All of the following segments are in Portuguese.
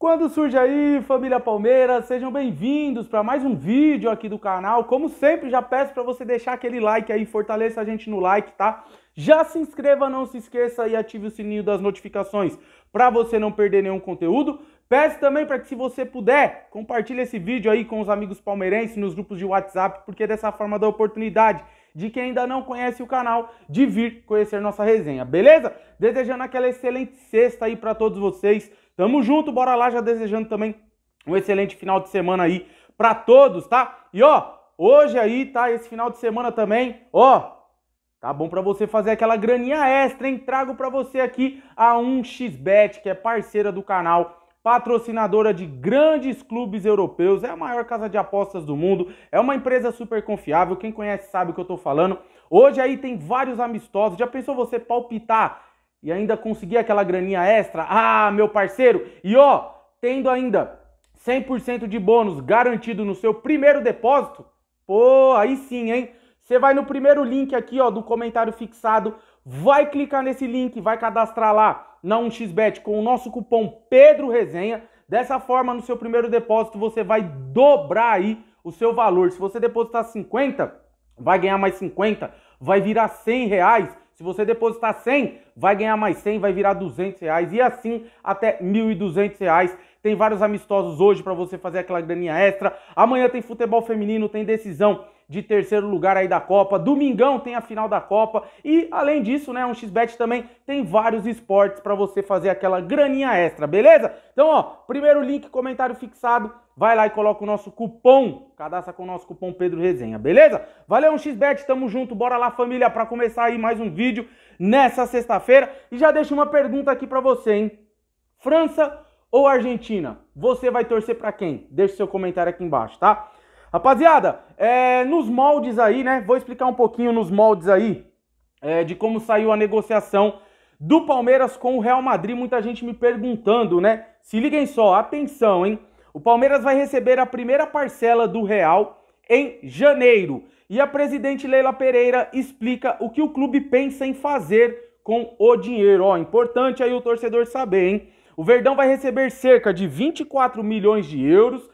Quando surge aí, família Palmeiras, sejam bem-vindos para mais um vídeo aqui do canal. Como sempre, já peço para você deixar aquele like aí, fortaleça a gente no like, tá? Já se inscreva, não se esqueça e ative o sininho das notificações para você não perder nenhum conteúdo. Peço também para que se você puder, compartilhe esse vídeo aí com os amigos palmeirenses nos grupos de WhatsApp, porque é dessa forma dá oportunidade de quem ainda não conhece o canal de vir conhecer nossa resenha, beleza? Desejando aquela excelente sexta aí para todos vocês, Tamo junto, bora lá, já desejando também um excelente final de semana aí para todos, tá? E ó, hoje aí, tá? Esse final de semana também, ó, Tá bom para você fazer aquela graninha extra, hein? Trago para você aqui a 1xBet, que é parceira do canal, patrocinadora de grandes clubes europeus, é a maior casa de apostas do mundo, é uma empresa super confiável, quem conhece sabe o que eu tô falando. Hoje aí tem vários amistosos, já pensou você palpitar e ainda conseguir aquela graninha extra, ah, meu parceiro, e ó, tendo ainda 100% de bônus garantido no seu primeiro depósito, pô, aí sim, hein? Você vai no primeiro link aqui, ó, do comentário fixado, vai clicar nesse link, vai cadastrar lá na 1xbet com o nosso cupom Pedro Resenha. Dessa forma, no seu primeiro depósito, você vai dobrar aí o seu valor. Se você depositar 50, vai ganhar mais 50, vai virar 100 reais. Se você depositar 100, vai ganhar mais 100, vai virar 200 reais e assim até 1.200 reais. Tem vários amistosos hoje para você fazer aquela graninha extra. Amanhã tem futebol feminino, tem decisão de terceiro lugar aí da Copa. Domingão tem a final da Copa e além disso, né, um Xbet também tem vários esportes para você fazer aquela graninha extra, beleza? Então, ó, primeiro link, comentário fixado, vai lá e coloca o nosso cupom, cadastra com o nosso cupom Pedro Resenha, beleza? Valeu, um Xbet, tamo junto, bora lá família para começar aí mais um vídeo nessa sexta-feira e já deixo uma pergunta aqui para você, hein? França ou Argentina? Você vai torcer para quem? Deixe seu comentário aqui embaixo, tá? Rapaziada, é, nos moldes aí, né? Vou explicar um pouquinho nos moldes aí é, de como saiu a negociação do Palmeiras com o Real Madrid. Muita gente me perguntando, né? Se liguem só, atenção, hein? O Palmeiras vai receber a primeira parcela do Real em janeiro. E a presidente Leila Pereira explica o que o clube pensa em fazer com o dinheiro. Ó, importante aí o torcedor saber, hein? O Verdão vai receber cerca de 24 milhões de euros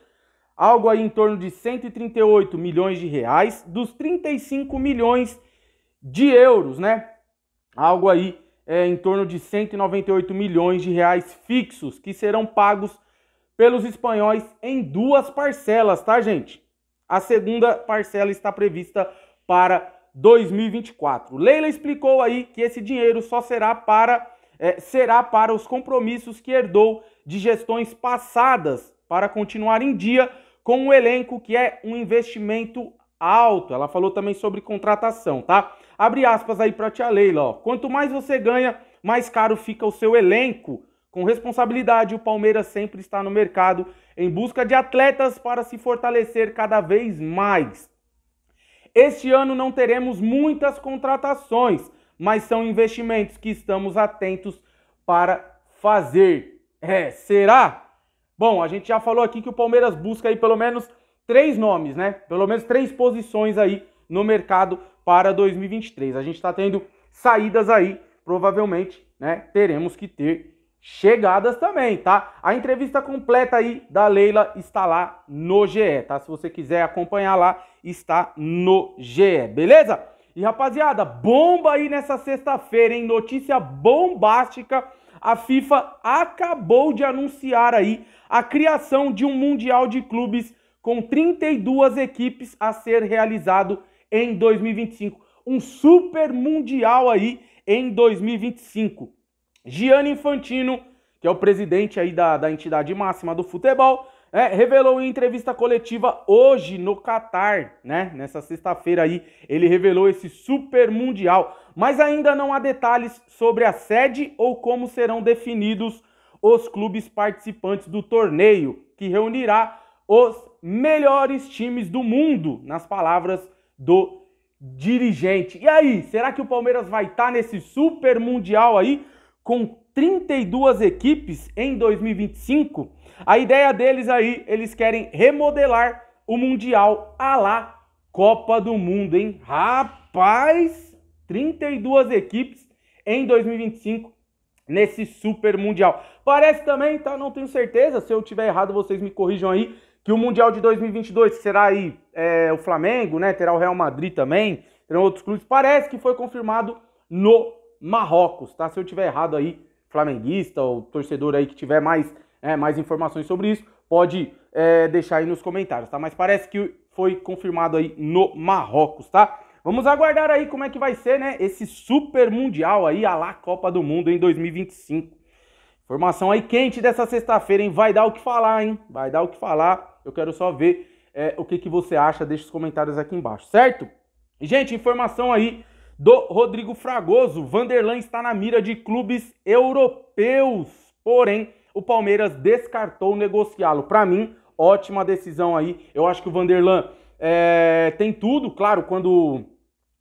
algo aí em torno de 138 milhões de reais, dos 35 milhões de euros, né? Algo aí é, em torno de 198 milhões de reais fixos que serão pagos pelos espanhóis em duas parcelas, tá, gente? A segunda parcela está prevista para 2024. Leila explicou aí que esse dinheiro só será para é, será para os compromissos que herdou de gestões passadas para continuar em dia com o elenco que é um investimento alto. Ela falou também sobre contratação, tá? Abre aspas aí para tia Leila, ó. Quanto mais você ganha, mais caro fica o seu elenco. Com responsabilidade, o Palmeiras sempre está no mercado em busca de atletas para se fortalecer cada vez mais. Este ano não teremos muitas contratações, mas são investimentos que estamos atentos para fazer. É, será? Bom, a gente já falou aqui que o Palmeiras busca aí pelo menos três nomes, né? Pelo menos três posições aí no mercado para 2023. A gente está tendo saídas aí, provavelmente, né? Teremos que ter chegadas também, tá? A entrevista completa aí da Leila está lá no GE, tá? Se você quiser acompanhar lá, está no GE, beleza? E rapaziada, bomba aí nessa sexta-feira, hein? Notícia bombástica a FIFA acabou de anunciar aí a criação de um Mundial de Clubes com 32 equipes a ser realizado em 2025. Um super mundial aí em 2025. Gianni Infantino, que é o presidente aí da, da entidade máxima do futebol, né, revelou em entrevista coletiva hoje no Catar, né? Nessa sexta-feira aí, ele revelou esse super mundial mas ainda não há detalhes sobre a sede ou como serão definidos os clubes participantes do torneio, que reunirá os melhores times do mundo, nas palavras do dirigente. E aí, será que o Palmeiras vai estar tá nesse super mundial aí com 32 equipes em 2025? A ideia deles aí, eles querem remodelar o mundial à lá Copa do Mundo, hein? Rapaz, 32 equipes em 2025 nesse Super Mundial. Parece também, tá? Não tenho certeza. Se eu tiver errado, vocês me corrijam aí. Que o Mundial de 2022 será aí é, o Flamengo, né? Terá o Real Madrid também, terão outros clubes. Parece que foi confirmado no Marrocos, tá? Se eu tiver errado aí, flamenguista ou torcedor aí que tiver mais, é, mais informações sobre isso, pode é, deixar aí nos comentários, tá? Mas parece que foi confirmado aí no Marrocos, tá? Vamos aguardar aí como é que vai ser, né? Esse super mundial aí, a lá Copa do Mundo em 2025. Informação aí quente dessa sexta-feira, hein? Vai dar o que falar, hein? Vai dar o que falar. Eu quero só ver é, o que, que você acha. Deixa os comentários aqui embaixo, certo? Gente, informação aí do Rodrigo Fragoso. Vanderlan está na mira de clubes europeus. Porém, o Palmeiras descartou negociá-lo. Para mim, ótima decisão aí. Eu acho que o Vanderlan é, tem tudo, claro, quando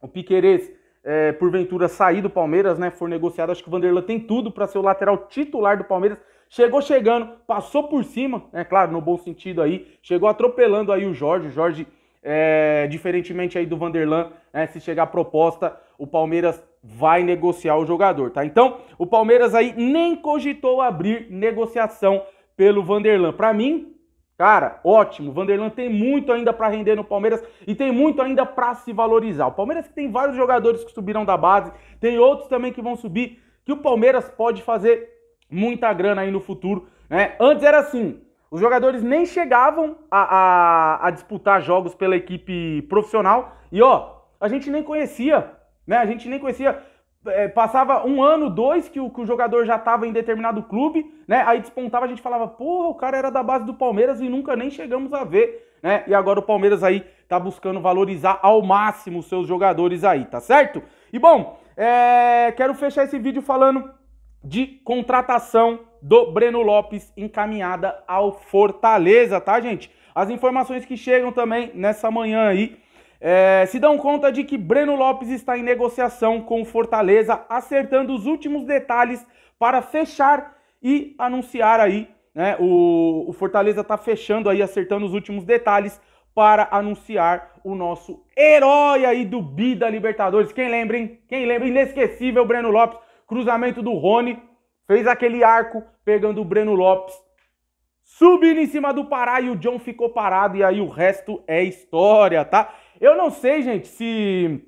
o Piquerez, é, porventura, sair do Palmeiras, né? For negociado. Acho que o Vanderlan tem tudo para ser o lateral titular do Palmeiras. Chegou chegando, passou por cima, é né, claro, no bom sentido aí. Chegou atropelando aí o Jorge. O Jorge, é, diferentemente aí do Vanderlan, né, se chegar a proposta, o Palmeiras vai negociar o jogador, tá? Então, o Palmeiras aí nem cogitou abrir negociação pelo Vanderlan. Para mim, Cara, ótimo. Vanderlan tem muito ainda para render no Palmeiras e tem muito ainda para se valorizar. O Palmeiras que tem vários jogadores que subiram da base, tem outros também que vão subir, que o Palmeiras pode fazer muita grana aí no futuro. Né? Antes era assim, os jogadores nem chegavam a, a, a disputar jogos pela equipe profissional e ó, a gente nem conhecia, né? A gente nem conhecia é, passava um ano, dois, que o, que o jogador já estava em determinado clube, né? Aí despontava, a gente falava, porra, o cara era da base do Palmeiras e nunca nem chegamos a ver, né? E agora o Palmeiras aí tá buscando valorizar ao máximo os seus jogadores aí, tá certo? E bom, é, quero fechar esse vídeo falando de contratação do Breno Lopes encaminhada ao Fortaleza, tá, gente? As informações que chegam também nessa manhã aí é, se dão conta de que Breno Lopes está em negociação com Fortaleza, acertando os últimos detalhes para fechar e anunciar aí, né? O, o Fortaleza está fechando aí, acertando os últimos detalhes para anunciar o nosso herói aí do Bida Libertadores. Quem lembra, hein? Quem lembra? Inesquecível Breno Lopes, cruzamento do Rony, fez aquele arco pegando o Breno Lopes, subindo em cima do Pará e o John ficou parado e aí o resto é história, tá? Eu não sei, gente, se,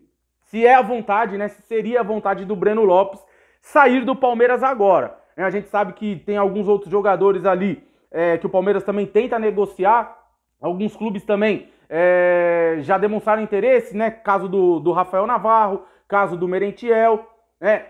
se é a vontade, né? Se seria a vontade do Breno Lopes sair do Palmeiras agora. Né, a gente sabe que tem alguns outros jogadores ali é, que o Palmeiras também tenta negociar. Alguns clubes também é, já demonstraram interesse, né? Caso do, do Rafael Navarro, caso do Merentiel, né?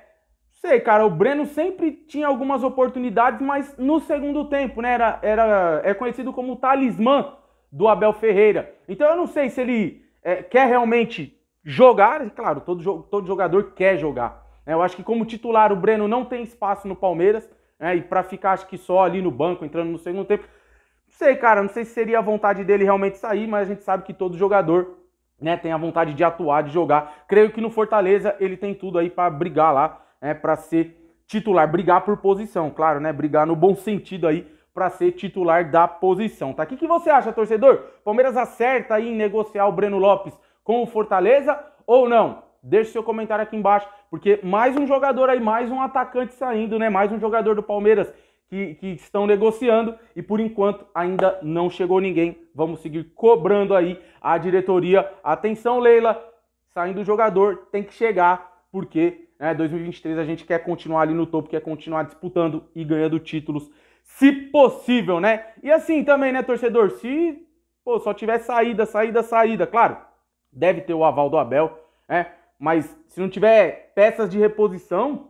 Sei, cara, o Breno sempre tinha algumas oportunidades, mas no segundo tempo, né? Era, era, é conhecido como o talismã do Abel Ferreira. Então eu não sei se ele é, quer realmente jogar, é claro, todo, todo jogador quer jogar. Né? Eu acho que como titular o Breno não tem espaço no Palmeiras, né? e para ficar acho que só ali no banco, entrando no segundo tempo, não sei, cara, não sei se seria a vontade dele realmente sair, mas a gente sabe que todo jogador né, tem a vontade de atuar, de jogar. Creio que no Fortaleza ele tem tudo aí para brigar lá, né, para ser titular, brigar por posição, claro, né, brigar no bom sentido aí para ser titular da posição, tá? O que, que você acha, torcedor? Palmeiras acerta aí em negociar o Breno Lopes com o Fortaleza ou não? Deixe seu comentário aqui embaixo, porque mais um jogador aí, mais um atacante saindo, né? Mais um jogador do Palmeiras que, que, estão negociando e por enquanto ainda não chegou ninguém. Vamos seguir cobrando aí a diretoria. Atenção, Leila, saindo o jogador, tem que chegar, porque né, 2023 a gente quer continuar ali no topo, quer continuar disputando e ganhando títulos se possível, né? E assim também, né, torcedor? Se pô, só tiver saída, saída, saída, claro, deve ter o aval do Abel, né? Mas se não tiver peças de reposição,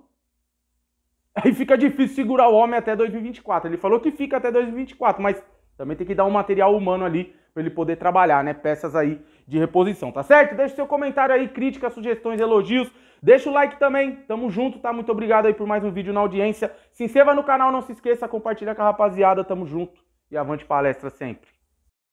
aí fica difícil segurar o homem até 2024. Ele falou que fica até 2024, mas também tem que dar um material humano ali para ele poder trabalhar, né? Peças aí de reposição, tá certo? Deixe seu comentário aí, críticas, sugestões, elogios. Deixa o like também, tamo junto, tá? Muito obrigado aí por mais um vídeo na audiência. Se inscreva no canal, não se esqueça, compartilha com a rapaziada, tamo junto e avante palestra sempre.